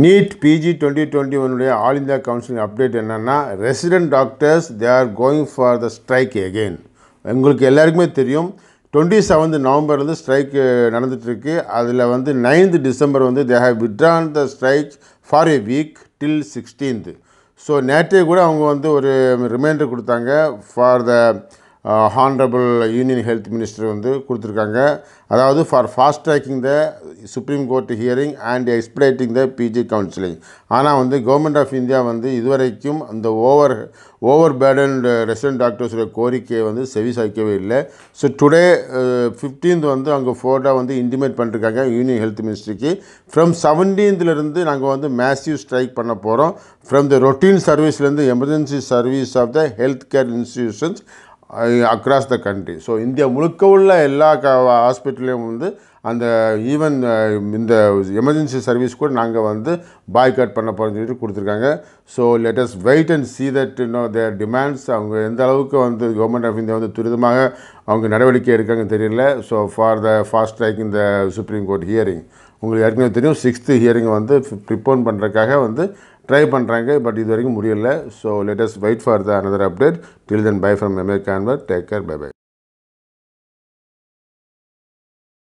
NEET PG twenty twenty ஒனுடைய all India counselling update என்னென்னா resident doctors they are going for the strike again உங்களுக்கு எல்லாருக்குமே தெரியும் twenty seventh நவம்பர்லேருந்து strike நடந்துகிட்ருக்கு அதில் வந்து நைன்த் டிசம்பர் வந்து they have withdrawn the strike for a week till sixteenth so நேற்றே கூட அவங்க வந்து ஒரு ரிமைண்டர் கொடுத்தாங்க for the honourable union health minister வந்து கொடுத்துருக்காங்க அதாவது for fast tracking the supreme court hearing and expediting the PG counselling ஆனால் வந்து கவர்மெண்ட் ஆஃப் இந்தியா வந்து இதுவரைக்கும் அந்த ஓவர் ஓவர் பேர்டன்டு ரெசிடென்ட் டாக்டர்ஸோட கோரிக்கையை வந்து செவி சாய்க்கவே இல்லை ஸோ டுடே ஃபிஃப்டீன்த் வந்து அங்கே ஃபோர்டாக வந்து இன்டிமேட் பண்ணிருக்காங்க யூனியன் ஹெல்த் மினிஸ்ட்ரிக்கு ஃப்ரம் செவன்டீன்த்லேருந்து நாங்கள் வந்து மேசிவ் ஸ்ட்ரைக் பண்ண போகிறோம் ஃப்ரம் த ரொட்டீன் சர்வீஸ்லேருந்து emergency service of the health care institutions across the country so India முழுக்க உள்ள எல்லா க ஹாஸ்பிட்டல்லையும் வந்து அந்த ஈவன் இந்த எமர்ஜென்சி சர்வீஸ் கூட நாங்கள் வந்து பாய் கட் பண்ண போகிறோம் சொல்லிட்டு கொடுத்துருக்காங்க so let's wait and see that no their demands அவங்க எந்த அளவுக்கு வந்து கவர்மெண்ட் ஆஃப் இந்தியா வந்து துரிதமாக அவங்க நடவடிக்கை எடுக்காங்கன்னு தெரியல so for the fast track இந்த சுப்ரீம் கோர்ட் ஹியரிங் உங்களுக்கு ஏற்கனவே தெரியும் சிக்ஸ்த்து ஹியரிங் வந்து ப்ரிப்போன் பண்ணுறதுக்காக வந்து ட்ரை பண்ணுறாங்க பட் இது வரைக்கும் முடியலை so let's wait for the another update till then bye from MA கான்வர் டேக் கேர் பை பை